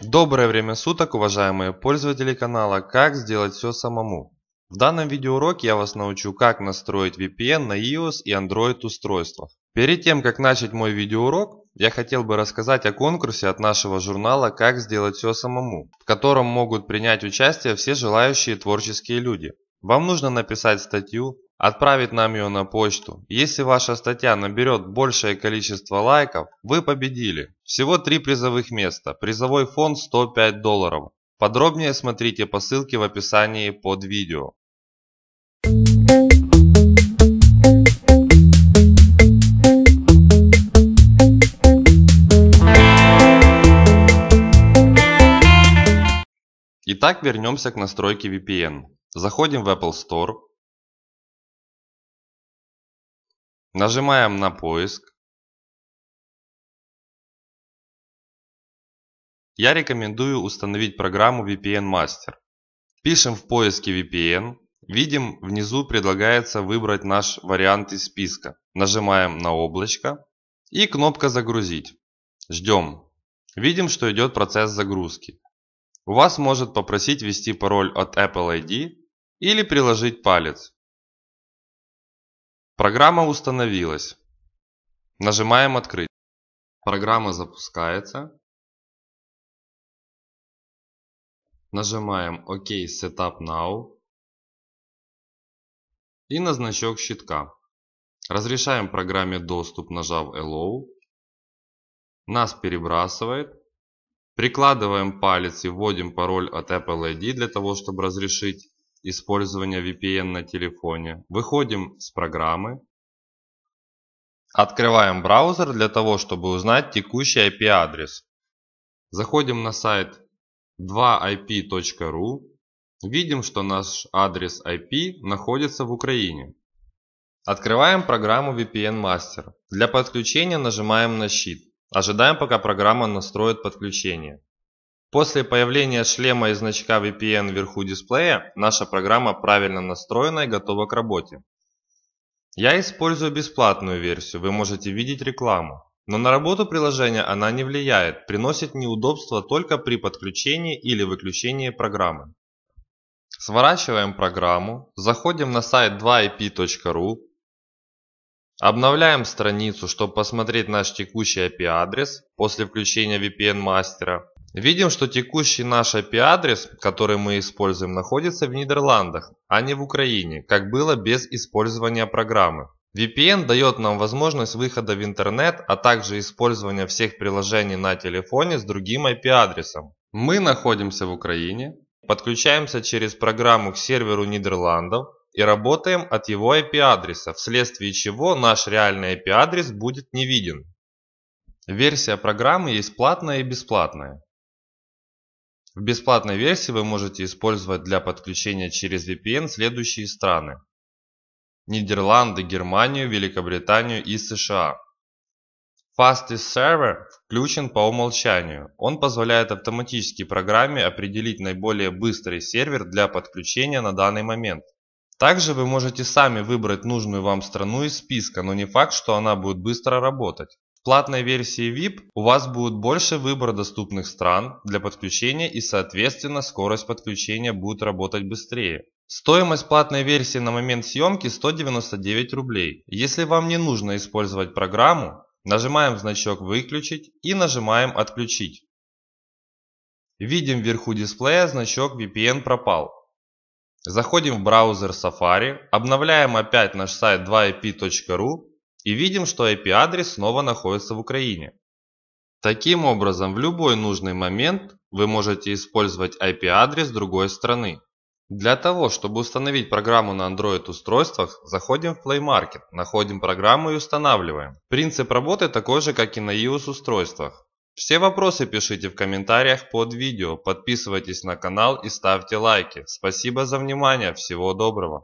Доброе время суток, уважаемые пользователи канала «Как сделать все самому». В данном видеоуроке я вас научу, как настроить VPN на iOS и Android устройствах. Перед тем, как начать мой видеоурок, я хотел бы рассказать о конкурсе от нашего журнала «Как сделать все самому», в котором могут принять участие все желающие творческие люди. Вам нужно написать статью, отправить нам ее на почту. Если ваша статья наберет большее количество лайков, вы победили. Всего три призовых места. Призовой фонд 105 долларов. Подробнее смотрите по ссылке в описании под видео. Итак, вернемся к настройке VPN. Заходим в Apple Store. Нажимаем на поиск. я рекомендую установить программу VPN Master. Пишем в поиске VPN, видим внизу предлагается выбрать наш вариант из списка. Нажимаем на облачко и кнопка «Загрузить». Ждем. Видим, что идет процесс загрузки. У вас может попросить ввести пароль от Apple ID или приложить палец. Программа установилась. Нажимаем «Открыть». Программа запускается. Нажимаем ОК Setup Now и на значок щитка. Разрешаем программе доступ, нажав Allow. Нас перебрасывает. Прикладываем палец и вводим пароль от Apple ID для того, чтобы разрешить использование VPN на телефоне. Выходим с программы. Открываем браузер для того, чтобы узнать текущий IP-адрес. Заходим на сайт 2ip.ru, видим, что наш адрес IP находится в Украине. Открываем программу VPN Master. Для подключения нажимаем на щит. Ожидаем, пока программа настроит подключение. После появления шлема и значка VPN вверху дисплея, наша программа правильно настроена и готова к работе. Я использую бесплатную версию, вы можете видеть рекламу но на работу приложения она не влияет, приносит неудобства только при подключении или выключении программы. Сворачиваем программу, заходим на сайт 2ip.ru, обновляем страницу, чтобы посмотреть наш текущий IP-адрес после включения VPN-мастера. Видим, что текущий наш IP-адрес, который мы используем, находится в Нидерландах, а не в Украине, как было без использования программы. VPN дает нам возможность выхода в интернет, а также использования всех приложений на телефоне с другим IP-адресом. Мы находимся в Украине, подключаемся через программу к серверу Нидерландов и работаем от его IP-адреса, вследствие чего наш реальный IP-адрес будет не виден. Версия программы есть платная и бесплатная. В бесплатной версии вы можете использовать для подключения через VPN следующие страны. Нидерланды, Германию, Великобританию и США. Fastest Server включен по умолчанию. Он позволяет автоматически программе определить наиболее быстрый сервер для подключения на данный момент. Также вы можете сами выбрать нужную вам страну из списка, но не факт, что она будет быстро работать платной версии VIP у вас будет больше выбора доступных стран для подключения и соответственно скорость подключения будет работать быстрее. Стоимость платной версии на момент съемки 199 рублей. Если вам не нужно использовать программу, нажимаем значок «Выключить» и нажимаем «Отключить». Видим вверху дисплея значок VPN пропал. Заходим в браузер Safari, обновляем опять наш сайт 2ip.ru и видим, что IP-адрес снова находится в Украине. Таким образом, в любой нужный момент вы можете использовать IP-адрес другой страны. Для того, чтобы установить программу на Android-устройствах, заходим в Play Market, находим программу и устанавливаем. Принцип работы такой же, как и на iOS-устройствах. Все вопросы пишите в комментариях под видео, подписывайтесь на канал и ставьте лайки. Спасибо за внимание, всего доброго!